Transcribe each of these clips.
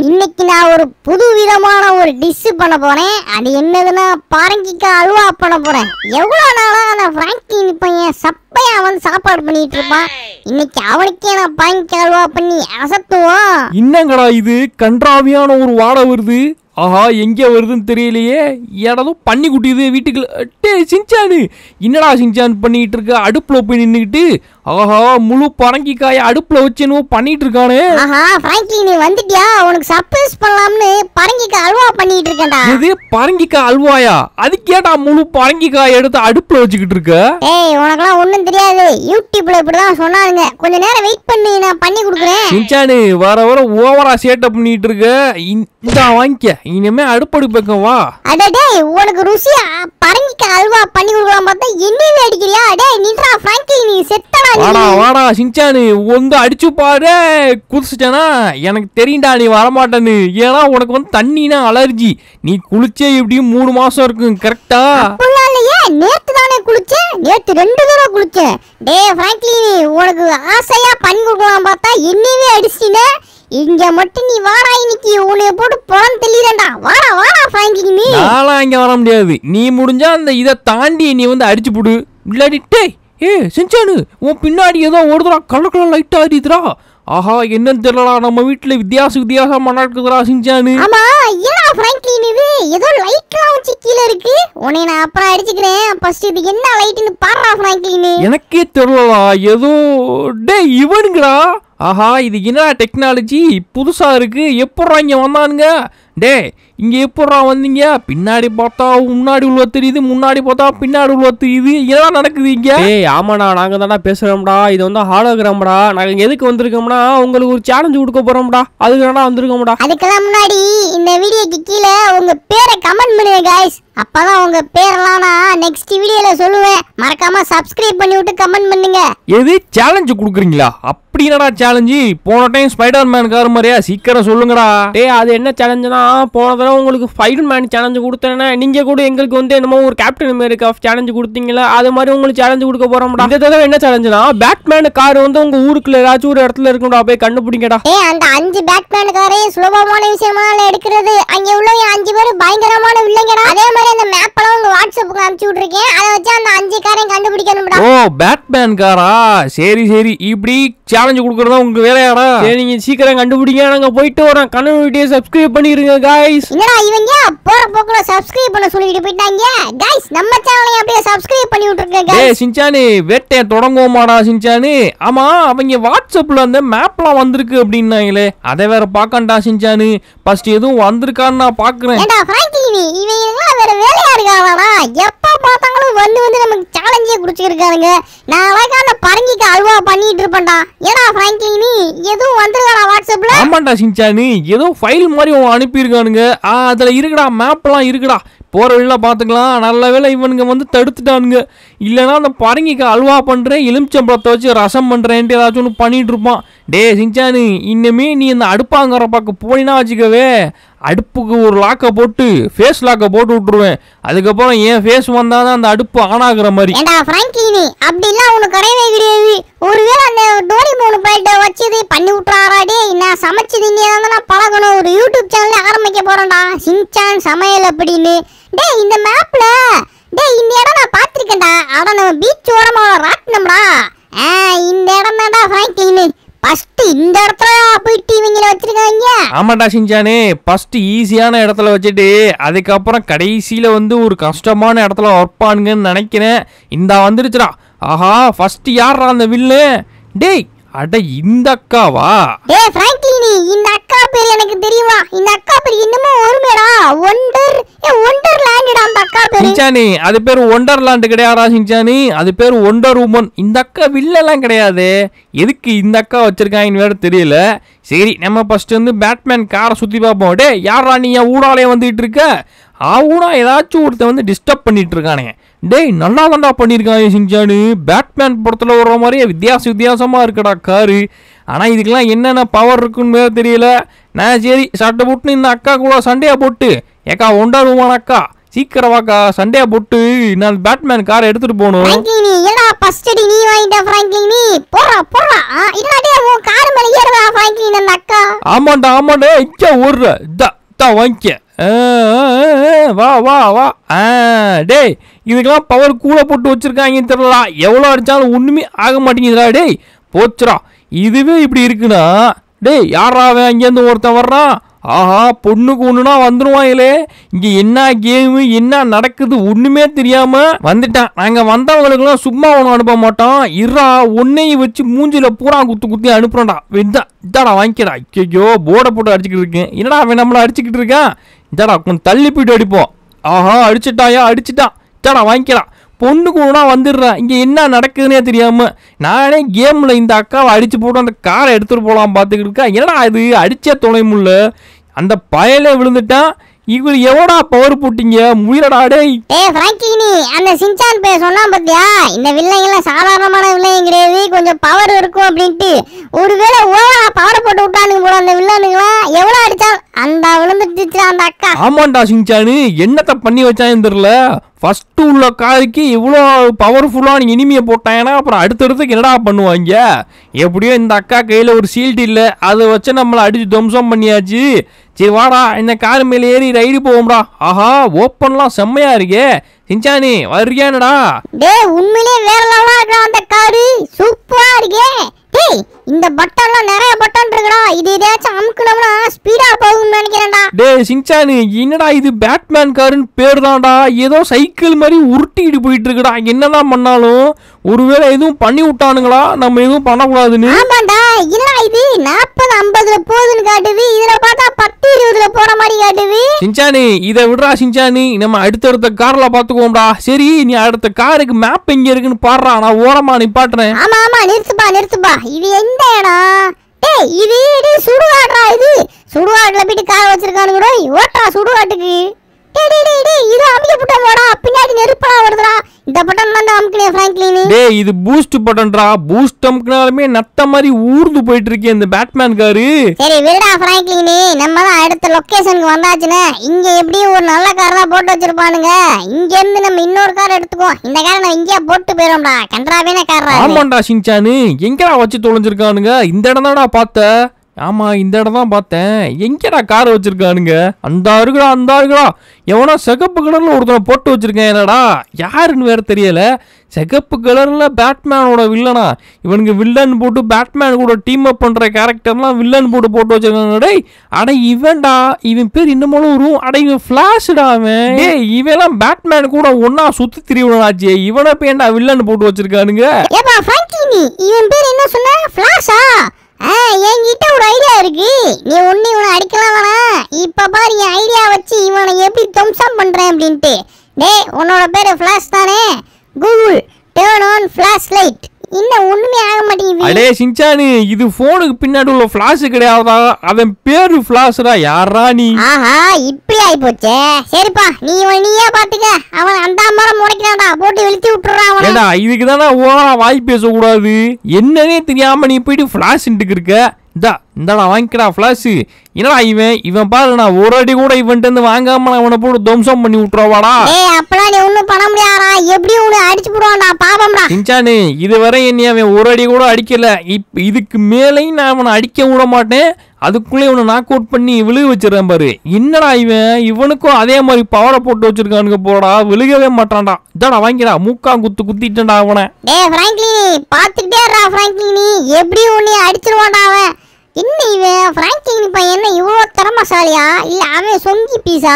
இன்னைக்கு நான் ஒரு புது விதமான ஒரு டிஷ் பண்ண போறேன் அது என்னதுன்னா பாரங்கிக்காய் அல்வா பண்ண போறேன் எவ்வளோ நாளா அந்த பிராங்கின் பையன் சப்பையா அவன் சாப்பாடு பண்ணிட்டு இருப்பான் இன்னைக்கு அவனுக்கே நான் பாரங்கிக்காய் அல்வா பண்ணி அசத்துவோம் என்னங்கடா இது கன்றாவியான ஒரு வாடை வருது ஆஹா எங்கே வருதுன்னு தெரியலையே ஏடாதும் பண்ணி குட்டிது வீட்டுக்குள்ள டே சிஞ்சானு என்னடா சிஞ்சான் பண்ணிட்டு இருக்க அடுப்பில் போய் நின்றுக்கிட்டு ஆஹா முழு பரங்கி காய அடுப்பில் வச்சு என்னவோ பண்ணிட்டு இருக்கானே ஆஹா நீ வந்துட்டியா உனக்கு சர்ப்ரைஸ் பண்ணலாம்னு பரங்கிக்காய் அல்வா பண்ணிட்டு இருக்கேன்டா இது பரங்கிக்காய் அல்வாயா அதுக்கேடா முழு பரங்கிக்காய் எடுத்து அடுப்பில் வச்சுக்கிட்டு இருக்க ஏய் உனக்குலாம் ஒன்றும் தெரியாது யூடியூப்ல இப்படி தான் சொன்னாங்க கொஞ்ச நேரம் வெயிட் பண்ணு பண்ணி கொடுக்குறேன் சிஞ்சானு வர வர ஓவரா சேட்டை பண்ணிட்டு இருக்க இந்த வாங்கிக்க இனிமே அடுப்படி பக்கம் வா அடடே உனக்கு ருசியா பரங்கிக்கு அல்வா பண்ணி கொடுக்கலாம் பார்த்தா என்ன அடிக்கிறியா அடே நின்றா ஃபிராங்கி நீ செத்தடா வாடா வாடா சிஞ்சானு வந்து அடிச்சு பாரு குதிச்சுட்டேனா எனக்கு தெரியும்டா நீ வர வரமாட்டேன்னு ஏன்னா உனக்கு வந்து தண்ணினா அலர்ஜி நீ குளிச்சே இப்படியும் மூணு மாசம் இருக்கும் கரெக்டா நேத்து தானே குளிச்சேன் நேத்து ரெண்டு தடவை குளிச்சேன் டே ஃப்ராங்க்லின் உனக்கு ஆசையா பண்ணி கொடுக்கலாம் பார்த்தா என்னையவே அடிச்சிட்டே இங்க மட்டும் நீ வாடா இன்னைக்கு உன்னைய போட்டு புலம் தெளிடா வாடா வாடா ஃப்ராங்க்லின் நீ நானும் இங்க வர முடியாது நீ முடிஞ்சா அந்த இதை தாண்டி நீ வந்து அடிச்சு போடு இல்லாடி டேய் ஏ செஞ்சானு உன் பின்னாடி ஏதோ ஓடுதுடா கலர் கலர் லைட் ஆடிதுடா ஆஹா என்னன்னு தெரியலடா நம்ம வீட்ல வித்தியாச வித்தியாசமா நடக்குதுடா சிஞ்சானு ஆமா என்னடா பிராங்க்லின் இது ஏதோ லைட்லாம் வச்சு கீழ இருக்கு உன்னை நான் அப்புறம் அடிச்சுக்கிறேன் ஃபர்ஸ்ட் இது என்ன லைட்னு பாடுறா பிராங்க்லின் எனக்கே தெரியலடா ஏதோ டேய் இவனுங்கடா ஆஹா இது என்ன டெக்னாலஜி புதுசா இருக்கு எப்பறம் இங்க வந்தானுங்க டே இங்கே எப்படா வந்தீங்க பின்னாடி பார்த்தா முன்னாடி உள்ள தெரியுது முன்னாடி பார்த்தா பின்னாடி உள்ள தெரியுது இதெல்லாம் நடக்குது இங்கே ஏய் ஆமாடா நாங்கள் தானா பேசுறோம்டா இது வந்து ஹாலோகிராம்டா நாங்கள் எதுக்கு வந்திருக்கோம்னா உங்களுக்கு ஒரு சேலஞ்சு கொடுக்க போகிறோம்டா அதுக்கு தானா வந்திருக்கோம்டா அதுக்கெல்லாம் முன்னாடி இந்த வீடியோக்கு கீழே உங்க பேரை கமெண்ட் பண்ணுங்க கைஸ் அப்பதான் உங்க பேர்லாம் நான் நெக்ஸ்ட் வீடியோல சொல்லுவேன் மறக்காம சப்ஸ்கிரைப் பண்ணி விட்டு கமெண்ட் பண்ணுங்க எது சேலஞ்சு கொடுக்குறீங்களா அப்ப அப்படி என்னடா சேலஞ்சு போன டைம் ஸ்பைடர் மேன் கார் மாதிரியா சீக்கிரம் சொல்லுங்கடா டே அது என்ன சேலஞ்சுனா போன தடவை உங்களுக்கு ஸ்பைடர் மேன் சேலஞ்சு கொடுத்தேன்னா நீங்க கூட எங்களுக்கு வந்து என்னமோ ஒரு கேப்டன் அமெரிக்கா சேலஞ்சு கொடுத்தீங்களா அது மாதிரி உங்களுக்கு சேலஞ்சு கொடுக்க போறோம்டா இந்த தடவை என்ன சேலஞ்சுனா பேட்மேன் கார் வந்து உங்க ஊருக்குள்ள ஏதாச்சும் ஒரு இடத்துல இருக்கும்டா போய் கண்டுபிடிங்கடா ஏ அந்த அஞ்சு பேட்மேன் காரே சுலபமான விஷயமா எடுக்கிறது அங்க உள்ள அஞ்சு பேர் பயங்கரமான வில்லங்கடா அதே மாதிரி அந்த மேப் எல்லாம் உங்க வாட்ஸ்அப்புக்கு அனுப்பிச்சு விட்டுருக்கேன் அதை வச்சு அந்த அஞ்சு காரையும் கண்டுபிடிக்கணும்டா ஓ பேட்மேன் காரா சரி சரி இப்படி சேலஞ்சு கொடுக்கறதா உங்க வேலையாடா சரி நீங்க சீக்கிரம் கண்டுபிடிங்க நாங்க போயிட்டு வரோம் கண்ணன் வீடியோ சப்ஸ்கிரைப் பண்ணிருங்க காய்ஸ் என்னடா இவங்க போற போக்குல சப்ஸ்கிரைப் பண்ண சொல்லிட்டு போயிட்டாங்க காய்ஸ் நம்ம சேனலை அப்படியே சப்ஸ்கிரைப் பண்ணி விட்டுருக்கேன் ஏய் சிஞ்சானி வேட்டையை தொடங்குவோமாடா சிஞ்சானி ஆமா அவங்க வாட்ஸ்அப்ல அந்த மேப்லாம் வந்திருக்கு அப்படின்னாங்களே அதை வேற பாக்கண்டா சின்சானு ஃபர்ஸ்ட் எதுவும் வந்திருக்கான்னு நான் பாக்குறேன் ஏடா ஃப்ராங்கிலி இவங்க வேற வேலையா இருக்காங்களா எப்ப பார்த்தாங்களும் வந்து வந்து நமக்கு சேலஞ்சே குடிச்சிருக்கானுங்க நான் அழகா அந்த பரங்கிக்கு அல்வா பண்ணிட்டு இருப்பேன்டா ஏடா ஃப்ராங்க்லின் ஏதோ வந்திருக்காடா வாட்ஸ்அப்ல ஆமாடா சின்சானு ஏதோ ஃபைல் மாதிரி அவன் அனுப்பியிருக்கானுங்க அதில் இருக்குடா மேப்லாம் இருக்குடா போகிற வழியில் பார்த்துக்கலாம் நல்ல வேலை இவனுங்க வந்து தடுத்துட்டானுங்க இல்லைனா அந்த பரங்கிக்கு அல்வா பண்ணுறேன் எலுமிச்சம்பழத்தை வச்சு ரசம் பண்ணுறேன்ட்டு ஏதாச்சும் ஒன்று பண்ணிகிட்டு இருப்பான் டே சிஞ்சானு இன்னுமே நீ இந்த அடுப்பாங்கிற பக்கம் போயினா வச்சுக்கவே அடுப்புக்கு ஒரு லாக்கை போட்டு ஃபேஸ் லாக்கை போட்டு விட்டுருவேன் அதுக்கப்புறம் என் ஃபேஸ் வந்தால் தான் அந்த அடுப்பு ஆன் ஆகுற மாதிரி ஏண்டா ஃப்ராங்க்லினி அப்படிலாம் உனக்கு கிடையவே கிடையாது ஒருவேளை அந்த டோரி மூணு பைட்டை வச்சது பண்ணி விட்டுறாராடே நான் சமைச்சு இங்கே தான் பழகணும் ஒரு யூடியூப் சேனல் ஆரம்பிக்க போகிறேன்டா சிஞ்சான் சமையல் அப்படின்னு டே இந்த மேப்பில் டேய் இந்த இடம் நான் பார்த்துருக்கேன்டா அவன் நம்ம பீச் ஓரமா ராட்டினம்டா ஆ இந்த இடம் தான்டா ஃப்ராங்க்லின் ஃபர்ஸ்ட் இந்த இடத்துல போயிட்டு இவங்க வச்சிருக்காங்க ஆமாடா சிஞ்சானே ஃபர்ஸ்ட் ஈஸியான இடத்துல வச்சுட்டு அதுக்கப்புறம் கடைசியில் வந்து ஒரு கஷ்டமான இடத்துல ஒர்ப்பானுங்கன்னு நினைக்கிறேன் இந்த வந்துருச்சுடா ஆஹா ஃபர்ஸ்ட் யார்டா அந்த வில்லு டேய் அட இந்த அக்காவா டேய் ஃப்ராங்க்லின் இந்த அக்கா பேர் எனக்கு தெரியுமா இந்த அக்கா பேர் இன்னமும் ஒருமேடா ஒண்டர் ஏ ஒண்டர் லேண்டடா அந்த அக்கா பேர் சிஞ்சானி அது பேர் ஒண்டர் லேண்ட் கிடையாதா சிஞ்சானி அது பேர் ஒண்டர் உமன் இந்த அக்கா வில்லெல்லாம் கிடையாது எதுக்கு இந்த அக்கா வச்சிருக்காங்கன்னு வேற தெரியல சரி நம்ம ஃபர்ஸ்ட் வந்து பேட்மேன் காரை சுற்றி பார்ப்போம் டே யாரா நீ ஊடாலே வந்துட்டு இருக்க ஆ ஊடா ஏதாச்சும் ஒருத்தன் வந்து டிஸ்டர்ப் பண்ணிட்டு இருக்கானே டேய் நல்லா தான்டா பண்ணியிருக்கான் சிங்சானு பேட்மேன் படத்தில் வர்ற மாதிரியே வித்தியாச வித்தியாசமாக இருக்கடா காரு ஆனால் இதுக்கெல்லாம் என்னென்ன பவர் இருக்குன்னு தெரியல நான் சரி சட்டை போட்டுன்னு இந்த அக்கா கூட சண்டையாக போட்டு ஏக்கா ஒண்டா ரூமான அக்கா சீக்கிரம் வாக்கா சண்டையா போட்டு நான் பேட்மேன் காரை எடுத்துட்டு போணும் என்னடா ஃபர்ஸ்ட் அடி நீ வாங்கிட்ட பிராங்க்லின் போறா போறா இல்லடா உன் கார் மேல ஏறுடா பிராங்க்லின் அந்த அக்கா ஆமாண்டா ஆமாடா இங்க ஓடுற டா டா வாங்கிக்க வா வா வா டேய் இதுக்கெல்லாம் பவர் கூட போட்டு வச்சுருக்காங்க தெரிலடா எவ்வளோ அடித்தாலும் ஒன்றுமே ஆக மாட்டேங்குதுடா டேய் போச்சுடா இதுவே இப்படி இருக்குன்னா டேய் யாராவே அங்கேருந்து ஒருத்தன் வர்றான் ஆஹா பொண்ணுக்கு ஒண்ணுனா வந்துருவாங்களே இங்க என்ன கேமு என்ன நடக்குது ஒண்ணுமே தெரியாம வந்துட்டான் நாங்க வந்தவங்களுக்குலாம் சும்மா ஒன்று அனுப்ப மாட்டோம் இறா ஒன்னையும் வச்சு மூஞ்சில பூரா குத்து குத்தி அனுப்புறோம்டா வெந்தா இதாடா வாங்கிக்கடா ஐயோ போர்டை போட்டு அடிச்சுக்கிட்டு இருக்கேன் என்னடா நம்மளை நம்மள அடிச்சுக்கிட்டு இருக்கேன் இதாடா கொஞ்சம் தள்ளி போயிட்டு அடிப்போம் ஆஹா அடிச்சிட்டாயா அடிச்சிட்டான் இதாடா வாங்கிக்கலாம் பொண்ணுக்கு ஒன்றா வந்துடுறான் இங்கே என்ன நடக்குதுன்னே தெரியாமல் நானே கேமில் இந்த அக்காவை அடித்து போட்டு அந்த காரை எடுத்துகிட்டு போகலாம் பார்த்துக்கிட்டு இருக்கா என்னடா இது அடித்த துணை முள்ளு அந்த பயலே விழுந்துட்டான் இவர் எவடா பவர் போட்டீங்க முயலடாடே ஏ ஃப்ராங்கி நீ அந்த சின்சான் பே சொன்னா பாத்தியா இந்த வில்லைங்கலாம் சாதாரணமான வில்லைங்க கிடையாது கொஞ்சம் பவர் இருக்கும் அப்படின்ட்டு ஒருவேளை ஓடா பவர் போட்டு விட்டானுங்க போல அந்த வில்லனுங்களா எவ்வளோ அடிச்சாலும் அந்த விழுந்துடுச்சு அந்த அக்கா ஆமாண்டா சிங்சானு என்னத்த பண்ணி வச்சான்னு தெரியல ஃபர்ஸ்ட் உள்ள காருக்கு இவ்வளோ பவர்ஃபுல்லாக நீங்கள் இனிமையை போட்டாங்கன்னா அப்புறம் அடுத்தடுத்துக்கு என்னடா பண்ணுவாங்க எப்படியோ இந்த அக்கா கையில் ஒரு சீல்ட் இல்லை அதை வச்சு நம்மளை அடித்து துவம்சம் பண்ணியாச்சு சரி வாடா இந்த கார் மேலே ஏறி ரைடு போவோம்டா ஆஹா ஓப்பன்லாம் செம்மையா இருக்கே சிஞ்சானி வர்றியானடா டேய் உண்மையிலேயே வேற லெவலா இருக்கா அந்த காரு சூப்பரா இருக்கே டேய் இந்த பட்டன்லாம் நிறைய பட்டன் இருக்குடா இது எதையாச்சும் அமுக்கணும்னா ஸ்பீடா போகும்னு நினைக்கிறேன்டா டேய் சிங்சானு என்னடா இது பேட்மேன் காருன்னு பேர் தான்டா ஏதோ சைக்கிள் மாதிரி உருட்டிட்டு போயிட்டு இருக்குடா என்னதான் பண்ணாலும் ஒருவேளை எதுவும் பண்ணி விட்டானுங்களா நம்ம எதுவும் பண்ணக்கூடாதுன்னு ஆமாடா என்னடா இது நாற்பது ஐம்பதுல போகுதுன்னு காட்டுது இதுல பார்த்தா பத்து இருபதுல போற மாதிரி காட்டுது சிஞ்சானி இதை விடுறா சிஞ்சானி நம்ம அடுத்த அடுத்த கார்ல பாத்துக்குவோம்டா சரி நீ அடுத்த காருக்கு மேப் எங்க இருக்குன்னு பாடுறா நான் ஓரமா நிப்பாட்டுறேன் ஆமா ஆமா நிறுத்துப்பா நிறுத்துப்பா இது எந்த இடம் டேய் இது இது சுடுகாடுறா இது சுடுகாடுல போயிட்டு கார் வச்சிருக்கானுங்க ஓட்டா சுடுகாட்டுக்கு இது பூஸ்ட் நத்த மாதிரி ஊர்ந்து இந்த பேட்மேன் காரு சரி நம்ம தான் அடுத்த வந்தாச்சுனே ஒரு நல்ல தான் போட்டு வச்சிருப்பானுங்க நம்ம இன்னொரு நான் இங்கேயே போட்டு கார் வச்சு இந்த இடம் ஆமா இந்த இடம் தான் பார்த்தேன் எங்கடா கார் வச்சிருக்கானுங்க அந்த இருக்குடா அந்த இருக்குடா எவனா சிகப்பு கலர்ல ஒருத்தனை போட்டு வச்சிருக்கேன் என்னடா யாருன்னு வேற தெரியல சிகப்பு கலர்ல பேட்மேனோட வில்லனா இவனுக்கு வில்லன் போட்டு பேட்மேன் கூட டீம் அப் பண்ற கேரக்டர்லாம் வில்லன் போட்டு போட்டு வச்சிருக்காங்க அடை அட இவன்டா இவன் பேர் இன்னமும் ஒரு அடை இவன் பிளாஷ்டா அவன் ஏ இவெல்லாம் பேட்மேன் கூட ஒன்னா சுத்தி திரிவனாச்சு இவனை பேண்டா வில்லன் போட்டு வச்சிருக்கானுங்க இவன் பேர் என்ன என்கிட்ட ஒரு ஐடியா இருக்கு நீ ஒன்னு இவனை அடிக்கலாம் வேணா இப்ப பாரு என் ஐடியா வச்சு இவனை எப்படி தும்சம் பண்றேன் அப்படின்ட்டு டே உன்னோட பேரு ஃபிளாஷ் தானே Google turn on flash light இன்னும் ஒண்ணுமே ஆக மாட்டேங்குது அடே சிஞ்சானு இது போனுக்கு பின்னாடி உள்ள ஃபிளாஷ் கிடையாதா அவன் பேரு ஃபிளாஷ்டா யாரா நீ ஆஹா இப்படி ஆயி போச்சே சரிப்பா நீ இவன் நீயே பாத்துக்க அவன் அந்த மரம் முளைக்கிறான்டா போட்டு வெளுத்தி விட்டுறான் அவன் ஏடா இதுக்கு தான ஓவரா வாய் பேச கூடாது என்னன்னே தெரியாம நீ போயிட்டு ஃபிளாஷ் இருக்க இந்தா இந்தாடா வாங்கிக்கடா ஃப்ளாஷு என்னடா இவன் இவன் பாருண்ணா ஒரு அடி கூட இவன்ட்டு வாங்காம நான் இவனை போட்டு துவம்சம் பண்ணி விட்டுருவாடா ஏய் அப்பலாம் நீ ஒண்ணும் பண்ண முடியாடா எப்படி உன அடிச்சு போடுவான்டா பாவம்டா சிஞ்சானு இதுவரை என்னைய அவன் ஒரு அடி கூட அடிக்கல இப் இதுக்கு மேலேயும் நான் அவனை அடிக்க விட மாட்டேன் அதுக்குள்ளே இவனை நாக் அவுட் பண்ணி விழுக வச்சிடறேன் பாரு என்னடா இவன் இவனுக்கும் அதே மாதிரி பவரை போட்டு வச்சிருக்கானுங்க போடா விழுகவே மாட்டான்டா இதாடா வாங்கிடா மூக்கா குத்து குத்திட்டேன்டா அவனை டேய் பிராங்க்லின் பாத்துக்கிட்டே இருடா பிராங்க்லின் எப்படி உன்னை அடிச்சிருவான்டா அவன் என்ன இவன் ஃப்ராங்கின் பையன் இவ்வளோ திறமசாலியா இல்லை அவன் சொங்கி பீஸா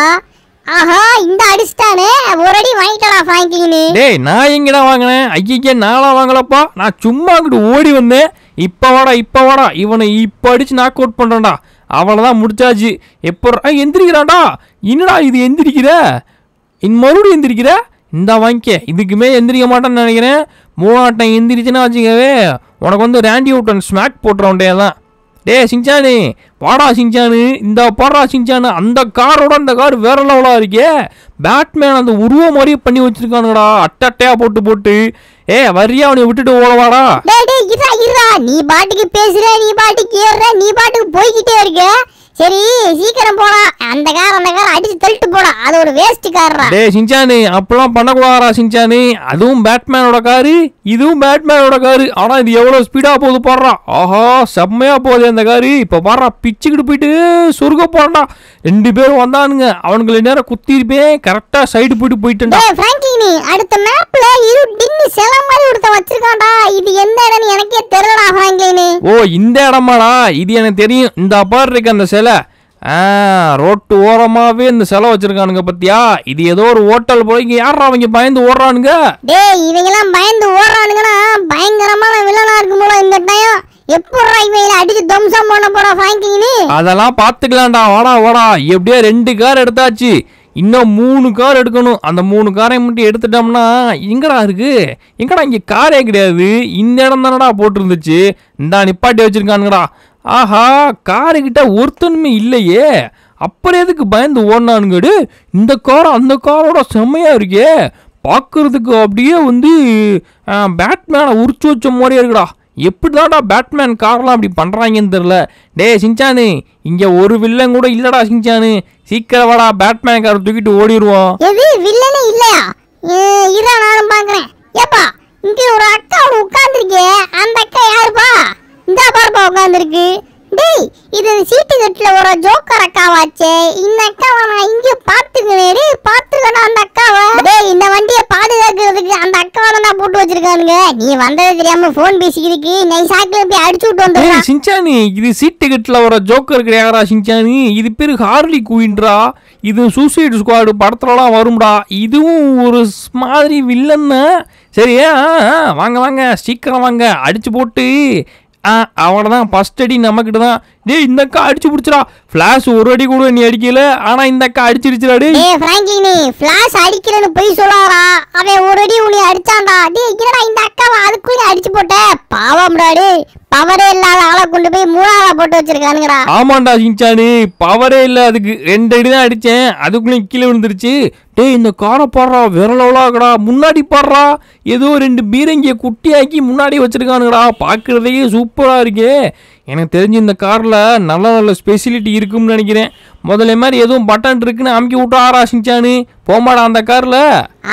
ஆஹா இந்த அடிச்சிட்டானே ஒரு அடி வாங்கிக்கலாம் ஃப்ராங்கின் டேய் நான் எங்கடா வாங்கினேன் ஐயக்கே நானா வாங்கலப்பா நான் சும்மா அங்கிட்டு ஓடி வந்தேன் இப்போ வாடா இப்போ வாடா இவனை இப்போ அடிச்சு நாக் அவுட் பண்ணுறான்டா அவ்வளோதான் முடிச்சாச்சு எப்போ எந்திரிக்கிறான்டா என்னடா இது எந்திரிக்கிற இன் மறுபடியும் எந்திரிக்கிற இந்த வாங்கிக்க இதுக்குமே எந்திரிக்க மாட்டேன்னு நினைக்கிறேன் மூணாட்டம் எந்திரிச்சுன்னா வச்சுக்கவே உனக்கு வந்து ரேண்டி அவுட் ஸ்மாக் போட்டுறவன்டே தான் டே சிங்சானு வாடா சிங்சானு இந்த பாடா சிங்சானு அந்த காரோட அந்த கார் வேற லெவலாக இருக்கே பேட்மேன் அந்த உருவம் மாதிரியே பண்ணி அட்டை அட்டையா போட்டு போட்டு ஏ வரியா அவனை விட்டுட்டு ஓடவாடா இருடா இருடா நீ பாட்டுக்கு பேசுற நீ பாட்டுக்கு ஏறுற நீ பாட்டுக்கு போய்கிட்டே இருக்க சரி சீக்கிரம் போடா அந்த கார் அந்த கார் அடிச்சு தள்ளிட்டு போடா அது ஒரு வேஸ்ட் கார்ரா டே சிஞ்சானு அப்பெல்லாம் பண்ணக்கூடாதா சிஞ்சானு அதுவும் பேட்மேனோட காரு இதுவும் பேட்மேனோட காரு ஆனால் இது எவ்வளோ ஸ்பீடாக போகுது பாடுறா ஆஹா செம்மையாக போகுது அந்த காரு இப்போ பாடுறா பிச்சுக்கிட்டு போயிட்டு சொருக போடுறா ரெண்டு பேரும் வந்தானுங்க அவனுங்களை நேரம் குத்திருப்பேன் கரெக்டாக சைடு போயிட்டு போயிட்டு அடுத்த மேப்ல இது டின்னி செல மாதிரி ஒருத்த வச்சிருக்கான்டா இது எந்த இடம்னு எனக்கே தெரியலடா ஃப்ராங்க்லினி ஓ இந்த இடமாடா இது எனக்கு தெரியும் இந்த பாரு இருக்கு அந்த சிலை ரோட்டு ஓரமாவே இந்த செலவு வச்சிருக்கானுங்க பத்தியா இது ஏதோ ஒரு ஹோட்டல் போய் இங்க யாரா அவங்க பயந்து ஓடுறானுங்க டேய் இவங்க எல்லாம் பயந்து ஓடுறானுங்கன்னா பயங்கரமான வில்லனா இருக்கும் போல இந்த டைம் எப்படா இவங்க அடிச்சு தம்சம் பண்ண போறா ஃபிராங்கினி அதெல்லாம் பாத்துக்கலாம்டா வாடா வாடா எப்படியோ ரெண்டு கார் எடுத்தாச்சு இன்னும் மூணு கார் எடுக்கணும் அந்த மூணு காரை மட்டும் எடுத்துட்டோம்னா எங்கடா இருக்கு எங்கடா இங்கே காரே கிடையாது இந்த இடம் தானடா போட்டிருந்துச்சு இந்த நிப்பாட்டி வச்சிருக்கானுங்கடா ஆஹா காருக்கிட்ட ஒருத்தனுமே இல்லையே அப்புறம் எதுக்கு பயந்து ஓடனானுங்கடு இந்த காரம் அந்த காரோட செம்மையாக இருக்கே பார்க்குறதுக்கு அப்படியே வந்து பேட்மேனை உரிச்சு வச்ச மாதிரியே இருக்குடா எப்படி தான்டா பேட்மேன் காரெலாம் அப்படி பண்ணுறாங்கன்னு தெரில டே சிஞ்சானு இங்கே ஒரு வில்லன் கூட இல்லைடா சிஞ்சானு சீக்கிரம் வாடா பேட்மேன் காரை தூக்கிட்டு ஓடிடுவோம் எது வில்லனே இல்லையா இரா பார்க்குறேன் ஏப்பா இங்கே ஒரு அக்கா உட்காந்துருக்கே அந்த அக்கா யாருப்பா இந்த பாருப்பா உட்காந்துருக்கு டேய் இது சீட்டு கட்டில் ஒரு ஜோக்கர் அக்காவாச்சே இந்த அக்காவை நான் இங்கே பார்த்துக்கினேரு பார்த்துக்கணும் அந்த அக்காவை டேய் இந்த வண்டியை பாதுகாக்கிறதுக்கு அந்த அக்காவை நான் போட்டு வச்சிருக்கானுங்க நீ வந்தது தெரியாம ஃபோன் பேசிக்கிறதுக்கு நீ சாக்கில் போய் அடிச்சு விட்டு வந்துடுறேன் சிஞ்சானி இது சீட்டு கட்டில் ஒரு ஜோக்கர் கிடையாதுடா சிஞ்சானி இது பேர் ஹார்லி குயின்றா இது சூசைடு ஸ்குவாடு படத்துலலாம் வரும்டா இதுவும் ஒரு மாதிரி வில்லன்னு சரியா வாங்க வாங்க சீக்கிரம் வாங்க அடிச்சு போட்டு ஆ அவனை தான் ஃபஸ்ட் அடி நம்மக்கிட்ட தான் டேய் இந்த அக்கா அடிச்சு பிடிச்சிரா ஃபிளாஷ் ஒரு அடி கூட நீ அடிக்கல ஆனா இந்த அக்கா அடிச்சிருச்சுடா டே டேய் பிராங்க்லின் நீ ஃபிளாஷ் அடிக்கிறேன்னு போய் சொல்லாரா அவன் ஒரு அடி ஊளி அடிச்சான்டா டேய் என்னடா இந்த அதுக்கு நீ அடிச்சு போட்ட பாவம்டா டேய் பவரே இல்லாத ஆளை கொண்டு போய் மூணாவா போட்டு வச்சிருக்கானுங்கடா ஆமாண்டா சிஞ்சானி பவரே இல்ல அதுக்கு ரெண்டு அடி தான் அடிச்சேன் அதுக்குள்ளே கீழே விழுந்துருச்சு டேய் இந்த காரை பாடுறா விரலவளாகடா முன்னாடி பாடுறா ஏதோ ரெண்டு பீரங்கிய குட்டியாக்கி முன்னாடி வச்சிருக்கானுங்கடா பார்க்குறதுக்கே சூப்பராக இருக்கே எனக்கு தெரிஞ்சு இந்த காரில் நல்ல நல்ல ஸ்பெசிலிட்டி இருக்கும்னு நினைக்கிறேன் முதல்ல மாதிரி எதுவும் பட்டன் இருக்குன்னு அமுக்கி விட்டு ஆராய்ச்சிச்சானு போமாடா அந்த கார்ல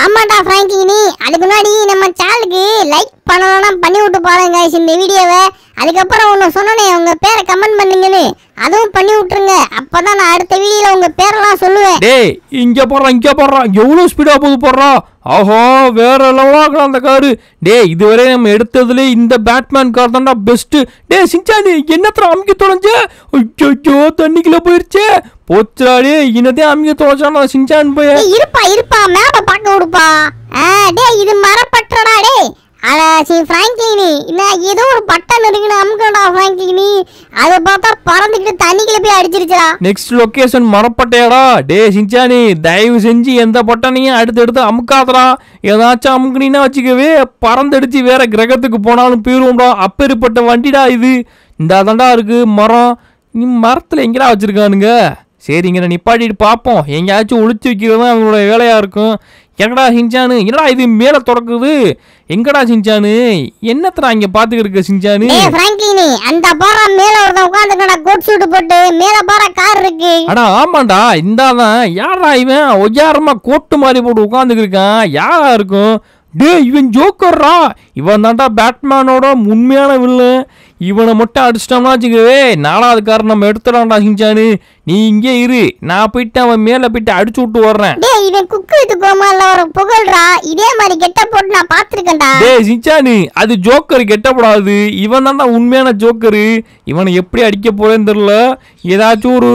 ஆமாடா பிராங்கி நீ அதுக்கு முன்னாடி நம்ம சேனலுக்கு லைக் பண்ணலாம் பண்ணி விட்டு பாருங்க இந்த வீடியோவை அதுக்கப்புறம் ஒன்று சொன்னனே உங்க பேரை கமெண்ட் பண்ணுங்கன்னு அதுவும் பண்ணி விட்டுருங்க அப்பதான் நான் அடுத்த வீடியோல உங்க பேரெல்லாம் சொல்லுவேன் டேய் இங்க போடுறோம் இங்க போடுறோம் எவ்வளோ ஸ்பீடா போது போடுறோம் ஆஹோ வேற லெவலாக அந்த காரு டே இதுவரை நம்ம எடுத்ததுல இந்த பேட்மேன் கார் தான்டா பெஸ்ட் டே சிஞ்சானி என்னத்துல அமுக்கி தொலைஞ்சு ஐயோ தண்ணிக்குள்ள போயிருச்சே 어쩌라리 இன்னதே 암기 도잖아 சிஞ்சான் போய் இருப்பா இருப்பா மேல பாக்க விடுப்பா டேய் இது மரப்பட்டடா டேய் அட சி பிராங்க்லினி நான் ஏதோ ஒரு பட்டன் இருக்குன்னு அமுக்கடா பிராங்க்லினி அத பார்த்தா பறந்துக்கிட்டு தண்ணிக்குள்ள போய் அடிச்சிருச்சா நெக்ஸ்ட் லொகேஷன் மரப்பட்டையடா டேய் சிஞ்சானி தயவு செஞ்சு எந்த பட்டனையும் அடுத்து எடுத்து அமுக்காதடா ஏதாச்சும் அமுக்குனீனா வச்சுக்கவே பறந்தடிச்சு வேற கிரகத்துக்கு போனாலும் போயிருவோம்டா அப்பேற்பட்ட வண்டிடா இது இந்த தாண்டா இருக்கு மரம் நீ மரத்தில் எங்கடா வச்சிருக்கானுங்க சரிங்கிற நிப்பாட்டிட்டு பார்ப்போம் எங்கேயாச்சும் ஒழிச்சு வைக்கிறது தான் அவங்களோட வேலையாக இருக்கும் எங்கடா சிஞ்சானு என்னடா இது மேலே தொடக்குது எங்கடா சிஞ்சானு என்னத்தடா இங்கே பாத்துக்கிட்டு இருக்க சிஞ்சானு அந்த பாரா மேலே ஒருத்தன் உட்காந்துக்கடா கோட் சூட் போட்டு மேலே பாரா கார் இருக்கு அடா ஆமாண்டா இந்தாதான் யாரா இவன் ஒஜாரமா கோட்டு மாதிரி போட்டு உட்காந்துக்கிருக்கான் யாரா இருக்கும் டே இவன் ஜோக்கர்ரா இவன் தான்டா பேட்மேனோட உண்மையான வில்லு இவனை மட்டும் அடிச்சிட்டோம்னா வச்சுக்கவே நாலாவது காரன் நம்ம எடுத்துடான்டா சிஞ்சானு நீ இங்கே இரு நான் போயிட்டு அவன் மேல போயிட்டு அடிச்சு விட்டு வர்றேன் டேய் இவன் குக்கு வித்து கோமால ஒரு புகழ்றா இதே மாதிரி கெட்ட போட்டு நான் பாத்துர்க்கேன்டா டேய் சிஞ்சானு அது ஜோக்கர் கெட்டப்படாது இவன் தான் தான் உண்மையான ஜோக்கரு இவனை எப்படி அடிக்க போறேன்னு தெரியல ஏதாச்சும் ஒரு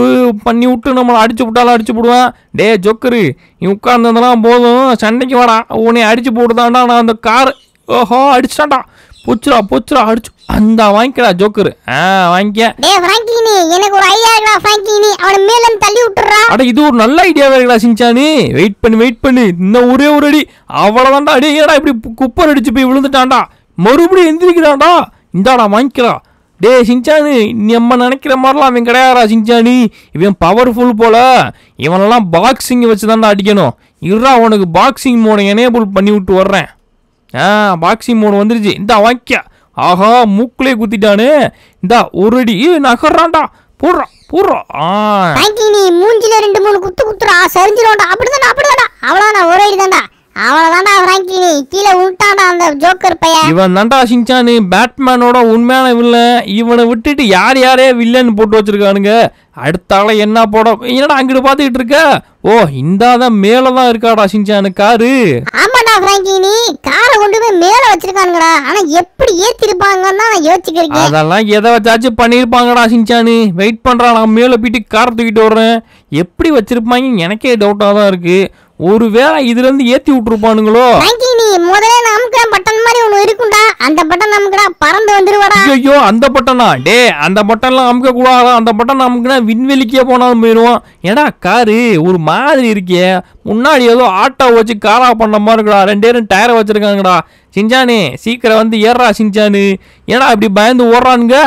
பண்ணி விட்டு நம்மளை அடிச்சு விட்டாலும் அடிச்சு விடுவான் டே ஜோக்கரு நீ உட்கார்ந்து போதும் சண்டைக்கு வாடா உன்னை அடிச்சு போட்டுதான்டா நான் அந்த கார் ஓஹோ அடிச்சிட்டான்டா போச்சுரா போச்சுரா அடிச்சு அந்த வாங்கிக்கடா ஜோக்கர் ஆ வாங்கிக்க டேய் ஃபிராங்கினி எனக்கு ஒரு ஐடியா இருக்குடா ஃபிராங்கினி அவன மேல தள்ளி விட்டுறா அட இது ஒரு நல்ல ஐடியா வேறடா சிஞ்சானி வெயிட் பண்ணு வெயிட் பண்ணு இன்னும் ஒரே ஒரு அடி அவ்வளவுதான்டா அடி ஏடா இப்படி குப்பர் அடிச்சு போய் விழுந்துட்டான்டா மறுபடியும் எந்திரிக்கிறான்டா இந்தாடா வாங்கிக்கடா டேய் சிஞ்சானு நம்ம நினைக்கிற மாதிரிலாம் அவன் கிடையாதா சிஞ்சானி இவன் பவர்ஃபுல் போல இவனெல்லாம் பாக்ஸிங் வச்சு தான்டா அடிக்கணும் இருடா உனக்கு பாக்ஸிங் மோட எனேபிள் பண்ணி விட்டு வர்றேன் ஆ பாக்ஸிங் மோடு வந்துருச்சு இந்த வாங்கிக்க ஆஹா மூக்குலே குத்திட்டானு இந்தா ஒரு அடி நகர்றான்டா போடுறா போடுறா ஆ நீ மூஞ்சில ரெண்டு மூணு குத்து குத்துறா சரிஞ்சிரோண்டா அப்படிதான்டா அப்படிதான்டா அவ்வளோடா ஒரு அடி தான்டா அவ்வளவுதான்டா ஃப்ராங்கி கீழே உண்டாடா அந்த ஜோக்கர் பையன் இவன் தான்டா சிங்சானு பேட்மேனோட உண்மையான வில்லன் இவனை விட்டுட்டு யார் யாரே வில்லன் போட்டு வச்சிருக்கானுங்க அடுத்தால என்ன போட என்னடா அங்கிட்டு பார்த்துக்கிட்டு இருக்க ஓ இந்தாதான் மேலதான் இருக்காடா சிங்சானு காரு ஆமா ஃப்ராங்கினி காரை கொண்டு போய் மேல வச்சிருக்கானுங்கடா ஆனா எப்படி ஏத்திருப்பாங்கன்னா நான் யோசிக்கிறேன் அதெல்லாம் எதை வச்சாச்சும் பண்ணிருப்பாங்கடா சிஞ்சானு வெயிட் பண்றான் நான் மேல போயிட்டு காரை தூக்கிட்டு வர்றேன் எப்படி வச்சிருப்பாங்க எனக்கே டவுட்டா தான் இருக்கு ஒருவேளை இதுல இருந்து ஏத்தி விட்டுருப்பானுங்களோ பட்டன் மாதிரி அந்த பட்டன் பறந்து அந்த டே அந்த அந்த விண்வெளிக்கே ஏடா காரு ஒரு மாதிரி முன்னாடி ஏதோ ஆட்டோ வச்சு காரா பண்ண மாதிரி இருக்குடா ரெண்டு பேரும் டயரை வச்சிருக்காங்கடா சிஞ்சானே சீக்கிரம் வந்து ஏறா சிஞ்சானு ஏடா இப்படி பயந்து ஓடுறானுங்க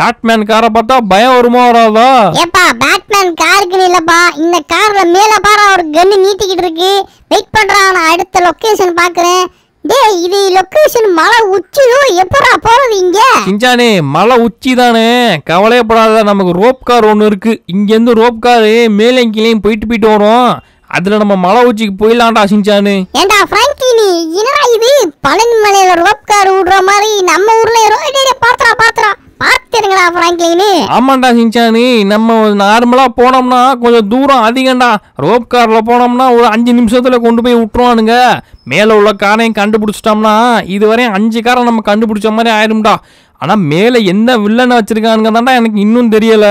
பேட்மேன் காரை பார்த்தா பயம் வருமா வராதா ஏப்பா பேட்மேன் காருக்கு இல்லப்பா இந்த கார்ல மேல பாரா ஒரு கன்னு நீட்டிக்கிட்டு இருக்கு வெயிட் பண்றான் அடுத்த லொக்கேஷன் பாக்குறேன் டேய் இது லொகேஷன் மலை உச்சியோ எப்படா போறது இங்க சிஞ்சானே மலை உச்சி தானே கவலையப்படாத நமக்கு ரோப் கார் ஒன்று இருக்கு இங்கேருந்து ரோப் கார் மேலே கீழேயும் போயிட்டு போயிட்டு வரும் அதுல நம்ம மலை உச்சிக்கு போயிடலாம்டா சிஞ்சானு ஏண்டா ஃப்ராங்கினி என்னடா இது பழனி மலையில ரோப் கார் விடுற மாதிரி நம்ம ஊர்ல ரோடு பாத்துறா பாத்துறா பாத்துருங்களா பிராங்க்லின்னு ஆமாண்டா சிஞ்சானி நம்ம நார்மலாக போனோம்னா கொஞ்சம் தூரம் அதிகம்டா ரோப் காரில் போனோம்னா ஒரு அஞ்சு நிமிஷத்தில் கொண்டு போய் விட்டுருவானுங்க மேலே உள்ள காரையும் கண்டுபிடிச்சிட்டோம்னா இதுவரையும் அஞ்சு காரை நம்ம கண்டுபிடிச்ச மாதிரி ஆயிடும்டா ஆனா மேல என்ன வில்லன் வச்சிருக்கானுங்க தான் எனக்கு இன்னும் தெரியல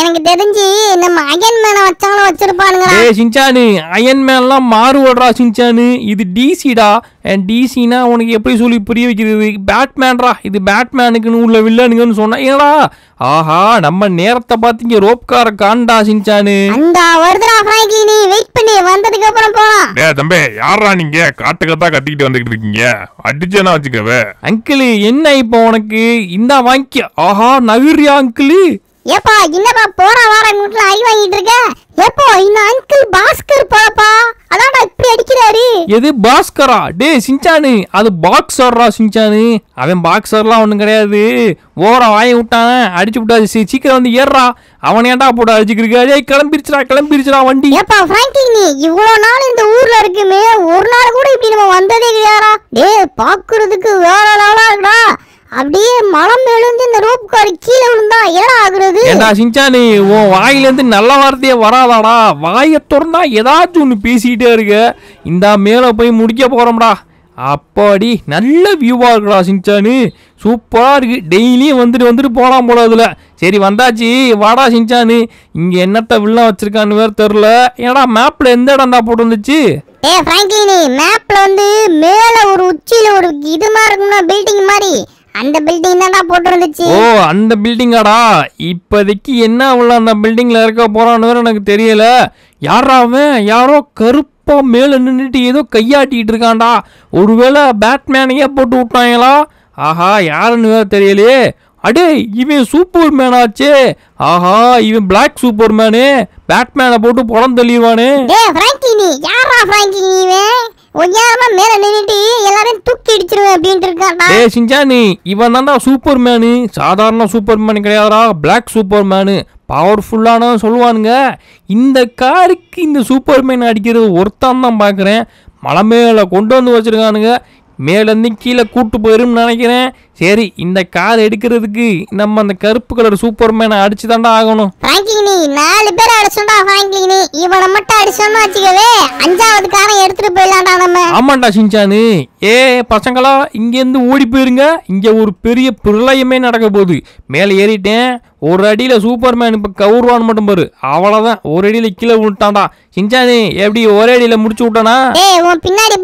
எனக்கு தெரிஞ்சு நம்ம அயன் மேன வச்சாலும் வச்சிருப்பானுங்க ஏ சிஞ்சானு அயன் மேன்லாம் மாறுவடா சிஞ்சானு இது டிசிடா என் டிசினா உனக்கு எப்படி சொல்லி புரிய வைக்கிறது பேட்மேன்டா இது பேட்மேனுக்குன்னு உள்ள வில்லனுங்கன்னு சொன்னா ஏடா ஆஹா நம்ம நேரத்தை பாத்தீங்க ரோப்கார காண்டா சின்சானு அந்த வருதுடா ஃப்ராங்கி நீ வெயிட் பண்ணி வந்ததுக்கு அப்புறம் போலாம் டேய் தம்பி யாரா நீங்க காட்டு கத்தா கத்திக்கிட்டு வந்துகிட்டு இருக்கீங்க அடிச்சேனா வச்சுக்கவே அங்கிள் என்ன இப்போ உனக்கு இந்த வாங்கி ஆஹா நவிரியா அங்கிள் ஏப்பா என்னப்பா போற வார வீட்டுல அடி வாங்கிட்டு இருக்க ஏப்போ இந்த அங்கிள் பாஸ்கர் போலப்பா அதான்டா இப்படி அடிக்கிறாரு எது பாஸ்கரா டேய் சிஞ்சானு அது பாக்ஸர்ரா சிஞ்சானு அவன் பாக்ஸர்லாம் ஒன்றும் கிடையாது ஓர வாங்கி விட்டான் அடிச்சு விட்டாது சீ சீக்கிரம் வந்து ஏறா அவன் ஏன்டா போட்டு அடிச்சுக்கிருக்க டேய் கிளம்பிருச்சுடா கிளம்பிருச்சுடா வண்டி ஏப்பா ஃப்ராங்கின் நீ இவ்வளோ நாள் இந்த ஊர்ல இருக்குமே ஒரு நாள் கூட இப்படி நம்ம வந்ததே கிடையாடா டேய் பாக்குறதுக்கு வேற லெவலா இருக்குடா அப்படியே மலம் எழுந்து இந்த ரோப்புக்கு ஒரு கீழே விழுந்தா என்ன ஆகுறது ஏண்டா சிஞ்சானி உன் வாயிலேருந்து நல்ல வார்த்தையே வராதாடா வாயை திறந்தா ஏதாச்சும் ஒன்று பேசிக்கிட்டே இருக்க இந்த மேலே போய் முடிக்க போகிறோம்டா அப்பாடி நல்ல வியூவாக இருக்குடா சிஞ்சானு சூப்பராக இருக்குது டெய்லியும் வந்துட்டு வந்துட்டு போகலாம் போல அதில் சரி வந்தாச்சு வாடா சிஞ்சானு இங்கே என்னத்தை வில்லன் வச்சிருக்கான்னு வேறு தெரில ஏடா மேப்பில் எந்த இடம் தான் போட்டுருந்துச்சு ஏ ஃப்ராங்க்லினி மேப்பில் வந்து மேலே ஒரு உச்சியில் ஒரு இது மாதிரி இருக்கும்னா பில்டிங் மாதிரி அந்த பில்டிங் தான்டா போட்டுருந்துச்சு ஓ அந்த பில்டிங்காடா இப்போதைக்கு என்ன அவள அந்த பில்டிங்ல இருக்க போறான்னு எனக்கு தெரியல யாரா அவன் யாரோ கருப்பாக மேல நின்றுட்டு ஏதோ கையாட்டிட்டு இருக்கான்டா ஒருவேளை பேட்மேனையே போட்டு விட்டாங்களா ஆஹா யாருன்னு வேற தெரியலையே அடே இவன் சூப்பர் மேனாச்சே ஆஹா இவன் பிளாக் சூப்பர் மேனு பேட்மேனை போட்டு புறம் தள்ளிடுவானு ஒய்யாரமா மேல நின்னுட்டு எல்லாரும் தூக்கி இடிச்சிருவேன் அப்படின்ட்டு இருக்கான்டா ஏய் சிஞ்சானி இவன் தான்டா சூப்பர் மேனு சாதாரண சூப்பர் மேன் கிடையாதுடா பிளாக் சூப்பர் மேனு பவர்ஃபுல்லான சொல்லுவானுங்க இந்த காருக்கு இந்த சூப்பர் மேன் அடிக்கிறது ஒருத்தான் தான் பார்க்குறேன் மலை மேலே கொண்டு வந்து வச்சுருக்கானுங்க மேலேருந்து கீழே கூட்டு போயிரும்னு நினைக்கிறேன் சரி இந்த கார் எடுக்கிறதுக்கு நம்ம அந்த கருப்பு கலர் சூப்பர் மேனை அடிச்சு தாண்டா ஆகணும் ஃப்ராங்கிலினி நாலு பேர் அடிச்சோம்டா ஃப்ராங்கிலினி இவனை மட்டும் அடிச்சோம்னு வச்சுக்கவே அஞ்சாவது காரை எடுத்துட்டு போயிடலாம்டா நம்ம ஆமாண்டா சிஞ்சானு ஏ பசங்களா இங்கேருந்து ஓடி போயிருங்க இங்கே ஒரு பெரிய பிரளயமே நடக்க போகுது மேலே ஏறிட்டேன் ஒரு அடியில் சூப்பர்மேன் இப்போ கவுர்வான் மட்டும் பாரு அவ்வளோதான் ஒரு அடியில் கீழே விட்டான்டா சிஞ்சானி எப்படி ஒரே அடியில் முடிச்சு விட்டானா பின்னாடி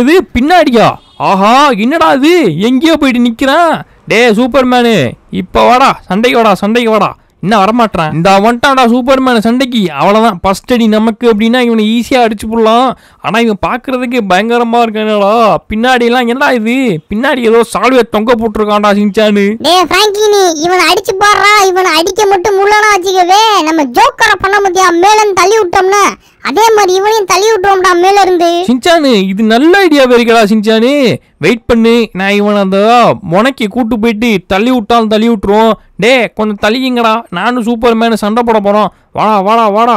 எது பின்னாடியா ஆஹா என்னடா இது எங்கேயோ போயிட்டு நிற்கிறான் டே சூப்பர்மேனு இப்போ வாடா சண்டைக்கு வாடா சண்டைக்கு வாடா இன்னும் வரமாட்டான் இந்த வந்துட்டான்டா சூப்பர்மேன் சண்டைக்கு அவ்வளோதான் ஃபர்ஸ்ட் அடி நமக்கு அப்படின்னா இவனை ஈஸியாக அடிச்சு போடலாம் ஆனால் இவன் பார்க்கறதுக்கு பயங்கரமாக இருக்கானடா பின்னாடிலாம் என்னடா இது பின்னாடி ஏதோ சால்வையை தொங்க போட்டிருக்கான்டா சிஞ்சானு டேய் ஃப்ராங்கினி இவனை அடிச்சு பாடுறா இவனை அடிக்க மட்டும் முள்ளனா வச்சுக்கவே நம்ம ஜோக்கரை பண்ண முடியாது மேலே தள்ளி விட்டோம்னா அதே மாதிரி இவனையும் தள்ளி விட்டுறோம்டா மேல இருந்து சிஞ்சானு இது நல்ல ஐடியா இருக்கடா சிஞ்சானு வெயிட் பண்ணு நான் இவனை அந்த முனைக்கு கூட்டு போயிட்டு தள்ளி விட்டாலும் தள்ளி விட்டுருவோம் டே கொஞ்சம் தள்ளிங்கடா நானும் சூப்பர் மேனு சண்டை போட போகிறோம் வாடா வாடா வாடா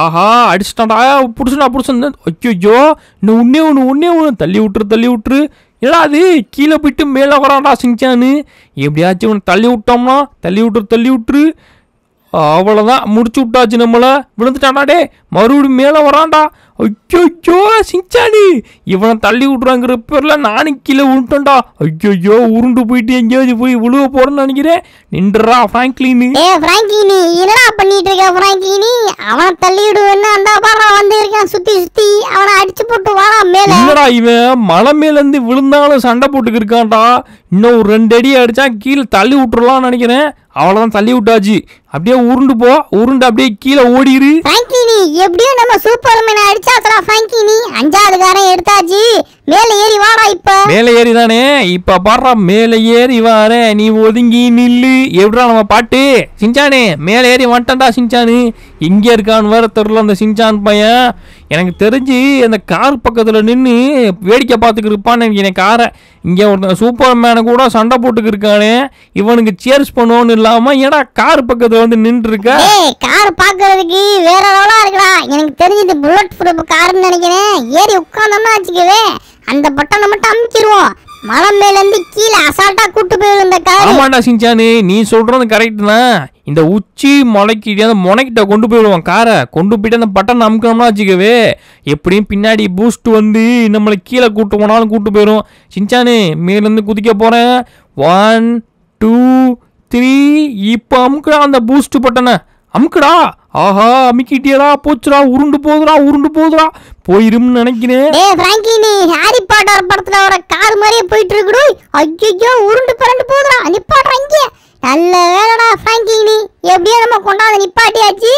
ஆஹா அடிச்சிட்டான்டா பிடிச்சா பிடிச்சிருந்தா ஐயோ இன்னும் உன்னே ஒன்று உன்னே ஒன்று தள்ளி விட்டுரு தள்ளி விட்டுரு ஏடா அது கீழே போயிட்டு மேலே வரான்டா சிஞ்சானு எப்படியாச்சும் உன்னை தள்ளி விட்டோம்னா தள்ளி விட்டுரு தள்ளி விட்டுரு அவ்வளோதான் முடிச்சு விட்டாச்சு நம்மளை விழுந்துட்டானாடே மறுபடியும் மேலே வரான்டா ஐயோயோ சிஞ்சானி இவனை தள்ளி விட்றாங்கிற பேரில் நானும் கீழே விட்டோண்டா ஐயோயோ உருண்டு போயிட்டு எங்கேயாவது போய் விழுவ போறேன்னு நினைக்கிறேன் நின்றுறா ஃப்ராங்க்லின் ஏ ஃப்ராங்க்லின் என்னடா பண்ணிட்டு இருக்க ஃப்ராங்க்லின் அவன் தள்ளி விடுவேன்னு அந்த பாரா வந்து இருக்கான் சுத்தி சுத்தி அவனை அடிச்சு போட்டு வாடா மேல என்னடா இவன் மலை மேலேருந்து விழுந்தாலும் சண்டை போட்டுக்கு இருக்கான்டா இன்னும் ஒரு ரெண்டு அடி அடிச்சா கீழே தள்ளி விட்டுறலாம்னு நினைக்கிறேன் தான் தள்ளி விட்டாச்சு அப்படியே உருண்டு போ உருண்டு அப்படியே கீழே ஓடிடு எப்படியும் நம்ம சூப்பர் மேன் அடிச்சா அத்தலாம் ஃபங்கினி அஞ்சாவது காரம் எடுத்தாச்சு மேலே ஏறி வாடா இப்ப மேலே ஏறி தானே இப்ப பாடுறா மேல ஏறி வாரே நீ ஒதுங்கி நில்லு எப்படா நம்ம பாட்டு சிஞ்சானே மேலே ஏறி வந்துட்டான்டா சிஞ்சானு எங்க இருக்கான்னு வேற தெருல அந்த சிஞ்சான் பையன் எனக்கு தெரிஞ்சு அந்த கார் பக்கத்துல நின்று வேடிக்கை பார்த்துக்கிருப்பான்னு எனக்கு காரை இங்கே ஒருத்தன் சூப்பர் மேனை கூட சண்டை போட்டுக்கு இருக்கானே இவனுக்கு சேர்ஸ் பண்ணுவோன்னு இல்லாம ஏடா கார் பக்கத்துல வந்து நின்று இருக்க கார் பாக்குறதுக்கு வேற லெவலா இருக்குடா எனக்கு தெரிஞ்சது புல்லட் ப்ரூஃப் கார்னு நினைக்கிறேன் ஏறி உட்காந்தோம்னா வச்சுக்கவே அந்த பட்டனை மட்டும் அமுக்கிடுவோம் மலை மேலேருந்து கீழே அசால்ட்டா கூட்டு போய் விழுந்த கார் ஆமாண்டா சிஞ்சானு நீ சொல்றது கரெக்ட் தான் இந்த உச்சி மலைக்கு அந்த முனைக்கிட்ட கொண்டு போயிடுவான் காரை கொண்டு போயிட்டு அந்த பட்டன் அமுக்கணும்னா வச்சுக்கவே எப்படியும் பின்னாடி பூஸ்ட் வந்து நம்மளை கீழே கூட்டு போனாலும் கூட்டு போயிடும் சிஞ்சானு மேலேருந்து குதிக்க போகிறேன் ஒன் டூ த்ரீ இப்போ அமுக்குடா அந்த பூஸ்ட் பட்டனை அமுக்குடா ஆஹா அமுக்கிட்டியடா போச்சுடா உருண்டு போதுடா உருண்டு போதுடா போயிரும்னு நினைக்கிறேன் டேய் பிராங்கி நீ ஹாரி பாட்டர் படத்துல வர கார் மாதிரியே போயிட்டு இருக்குடோ ஐயோ உருண்டு பரண்டு போதுடா நிப்பாட்றா இங்க நல்ல வேலைடா பிராங்கி நீ எப்படியோ நம்ம கொண்டாந்து நிப்பாட்டியாச்சு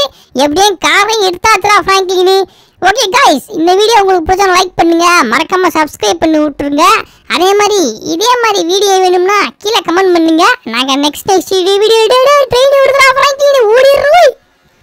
எப்படியோ காரையும் எடுத்தாச்சுடா பிராங்கி நீ ஓகே கைஸ் இந்த வீடியோ உங்களுக்கு பிடிச்சா லைக் பண்ணுங்க மறக்காம சப்ஸ்கிரைப் பண்ணி விட்டுருங்க அதே மாதிரி இதே மாதிரி வீடியோ வேணும்னா கீழே கமெண்ட் பண்ணுங்க நாங்கள் நெக்ஸ்ட் நெக்ஸ்ட் வீடியோ ட்ரெயின் விடுறா ஃப்ளைட் ஓடிடுறோம்